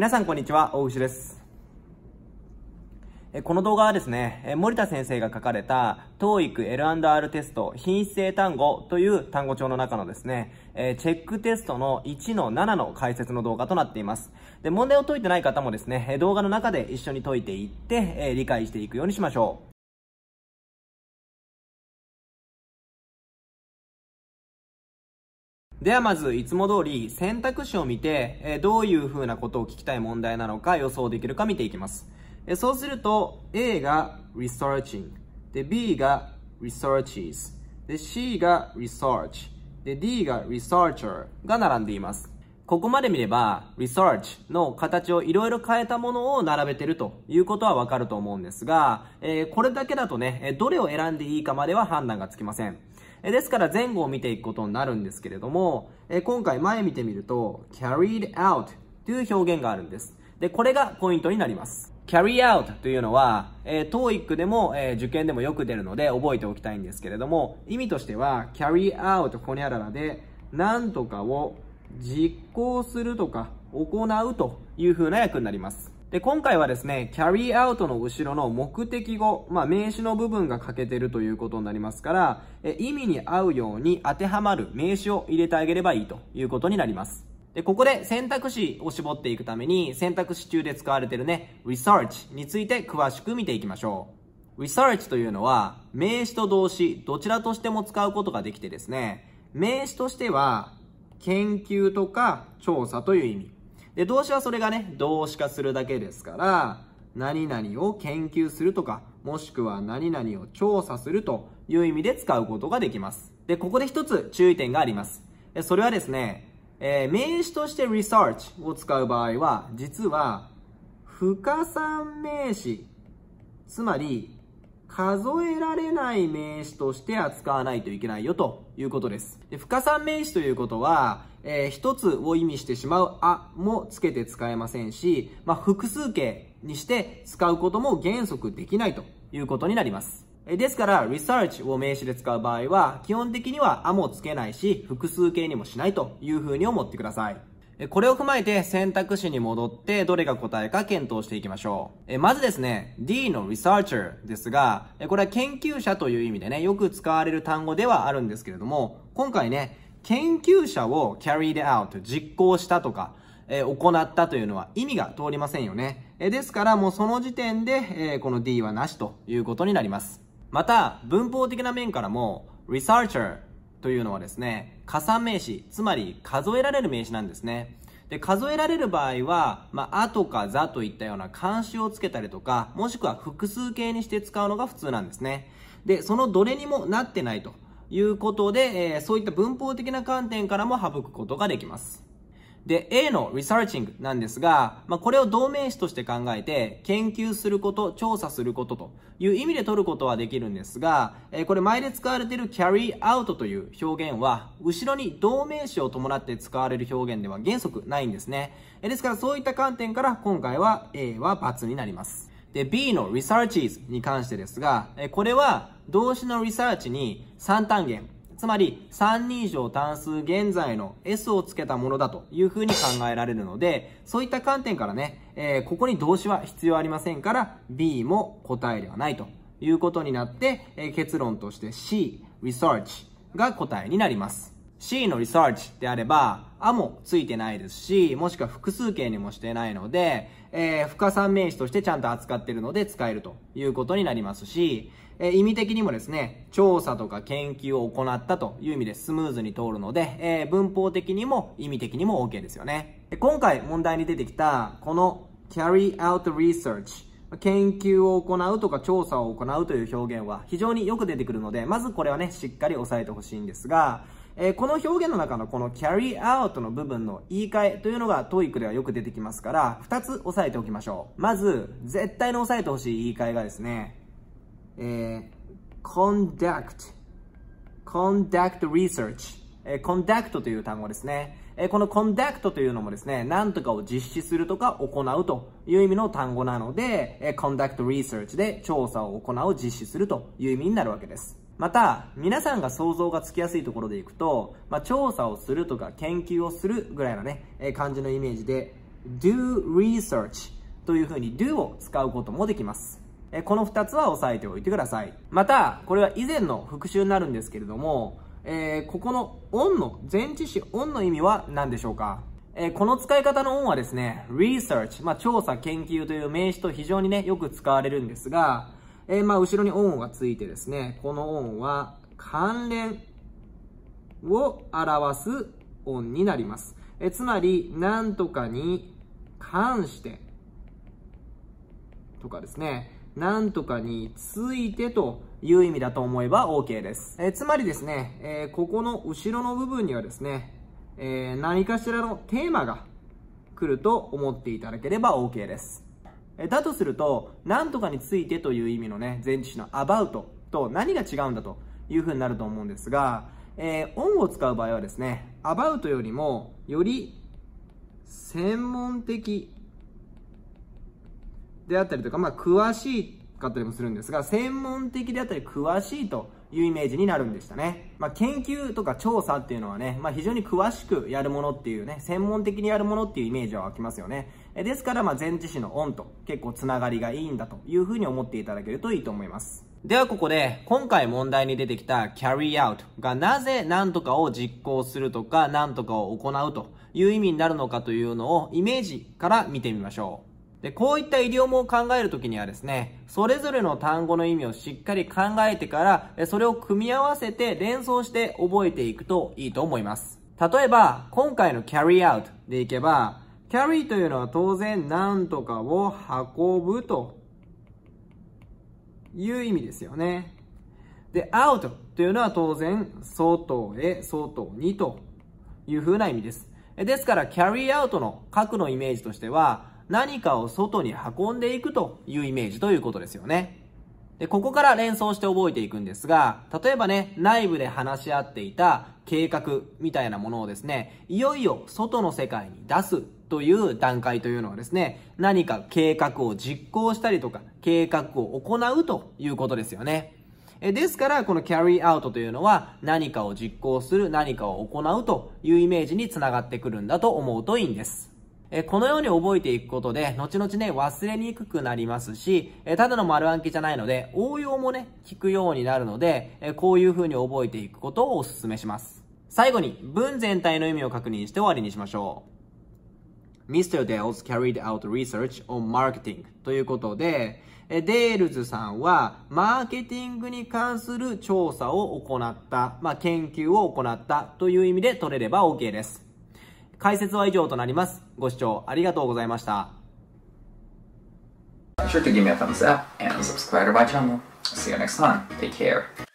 皆さんこんにちは、大牛です。この動画はですね、森田先生が書かれた TOEIC L&R テスト品質英単語という単語帳の中のですね、チェックテストの1の7の解説の動画となっています。で、問題を解いてない方もですね、動画の中で一緒に解いていって、理解していくようにしましょう。ではまず、いつも通り選択肢を見て、えどういう風なことを聞きたい問題なのか予想できるか見ていきます。えそうすると、A が researching、で、B が researches、で、C が research、で、D が researcher が並んでいます。ここまで見れば、research の形をいろいろ変えたものを並べてるということはわかると思うんですが、えー、これだけだとね、どれを選んでいいかまでは判断がつきません。ですから前後を見ていくことになるんですけれども、今回前見てみると carried out という表現があるんです。で、これがポイントになります。carry out というのは、えー、TOEIC でも、えー、受験でもよく出るので覚えておきたいんですけれども、意味としては carry out ほにゃららで、なんとかを実行するとか行うという風な役になります。で、今回はですね、carry out の後ろの目的語、まあ名詞の部分が欠けてるということになりますから、え意味に合うように当てはまる名詞を入れてあげればいいということになります。で、ここで選択肢を絞っていくために、選択肢中で使われてるね、research について詳しく見ていきましょう。research というのは、名詞と動詞、どちらとしても使うことができてですね、名詞としては、研究とか調査という意味。で、動詞はそれがね、動詞化するだけですから、何々を研究するとか、もしくは何々を調査するという意味で使うことができます。で、ここで一つ注意点があります。それはですね、えー、名詞として research を使う場合は、実は、不可算名詞、つまり、数えられない名詞として扱わないといけないよということです。で不可算名詞ということは、えー、1つを意味してしまうあもつけて使えませんし、まあ、複数形にして使うことも原則できないということになります。ですから、research を名詞で使う場合は、基本的にはあもつけないし、複数形にもしないというふうに思ってください。これを踏まえて選択肢に戻ってどれが答えか検討していきましょう。えまずですね、D の researcher ですが、これは研究者という意味でね、よく使われる単語ではあるんですけれども、今回ね、研究者を carried out 実行したとか、えー、行ったというのは意味が通りませんよね、えー、ですからもうその時点で、えー、この D はなしということになりますまた文法的な面からも researcher というのはですね加算名詞つまり数えられる名詞なんですねで数えられる場合は「まあ」あとか「ざ」といったような漢詞をつけたりとかもしくは複数形にして使うのが普通なんですねでそのどれにもなってないということで、えそういった文法的な観点からも省くことができます。で、A の researching なんですが、まあ、これを同名詞として考えて、研究すること、調査することという意味で取ることはできるんですが、えこれ前で使われている carry out という表現は、後ろに同名詞を伴って使われる表現では原則ないんですね。えですからそういった観点から今回は A は×になります。で、B の researches に関してですが、これは動詞の research に3単元、つまり3人以上単数現在の S をつけたものだというふうに考えられるので、そういった観点からね、えー、ここに動詞は必要ありませんから、B も答えではないということになって、えー、結論として C、research が答えになります。C のリサーチであれば、あもついてないですし、もしくは複数形にもしてないので、えー、不可算名詞としてちゃんと扱ってるので使えるということになりますし、えー、意味的にもですね、調査とか研究を行ったという意味でスムーズに通るので、えー、文法的にも意味的にも OK ですよね。で今回問題に出てきた、この carry out research 研究を行うとか調査を行うという表現は非常によく出てくるので、まずこれはね、しっかり押さえてほしいんですが、えー、この表現の中のこの carry out の部分の言い換えというのが TOEIC ではよく出てきますから、2つ押さえておきましょう。まず、絶対に押さえてほしい言い換えがですね、えー、conduct, conduct research、えー、conduct という単語ですね。えこのコン u クトというのもですね、何とかを実施するとか行うという意味の単語なので、えー、conduct research で調査を行う実施するという意味になるわけです。また、皆さんが想像がつきやすいところでいくと、まあ、調査をするとか研究をするぐらいのね、えー、感じのイメージで、do research というふうに do を使うこともできます。えー、この二つは押さえておいてください。また、これは以前の復習になるんですけれども、えー、ここの on の、前置詞 on の意味は何でしょうかえこの使い方の on はですね、research、まあ、調査、研究という名詞と非常にね、よく使われるんですが、えー、まあ、後ろに音がついてですね、この音は関連を表す音になります。えつまり、なんとかに関してとかですね、なんとかについてという意味だと思えば OK です。えつまりですね、えー、ここの後ろの部分にはですね、えー、何かしらのテーマが来ると思っていただければ OK です。えだとすると、なんとかについてという意味のね、前置詞の about と何が違うんだというふうになると思うんですが、えー、on を使う場合はですね、about よりも、より専門的であったりとか、まあ、詳しいかったりもするんですが、専門的であったり詳しいというイメージになるんでしたね。まあ、研究とか調査っていうのはね、まあ、非常に詳しくやるものっていうね、専門的にやるものっていうイメージは湧きますよね。ですから、ま前置詞の音と結構つながりがいいんだというふうに思っていただけるといいと思います。ではここで今回問題に出てきた carry out がなぜ何とかを実行するとか何とかを行うという意味になるのかというのをイメージから見てみましょう。で、こういったイディオムを考えるときにはですね、それぞれの単語の意味をしっかり考えてから、それを組み合わせて連想して覚えていくといいと思います。例えば、今回の carry out でいけば、carry というのは当然何とかを運ぶという意味ですよね。で、out というのは当然外へ、外にという風な意味です。ですから、carry out の核のイメージとしては、何かを外に運んでいくというイメージということですよね。で、ここから連想して覚えていくんですが、例えばね、内部で話し合っていた計画みたいなものをですね、いよいよ外の世界に出すという段階というのはですね、何か計画を実行したりとか、計画を行うということですよね。えですから、この carry out というのは何かを実行する、何かを行うというイメージにつながってくるんだと思うといいんです。えこのように覚えていくことで、後々ね、忘れにくくなりますし、えただの丸暗記じゃないので、応用もね、聞くようになるので、えこういう風に覚えていくことをお勧めします。最後に、文全体の意味を確認して終わりにしましょう。Mr. Dales carried out research on marketing ということで、デールズさんはマーケティングに関する調査を行った、まあ、研究を行ったという意味で取れれば OK です。解説は以上となります。ご視聴ありがとうございました。Make sure to give me a thumbs up and subscribe to my channel. See you next time. Take care.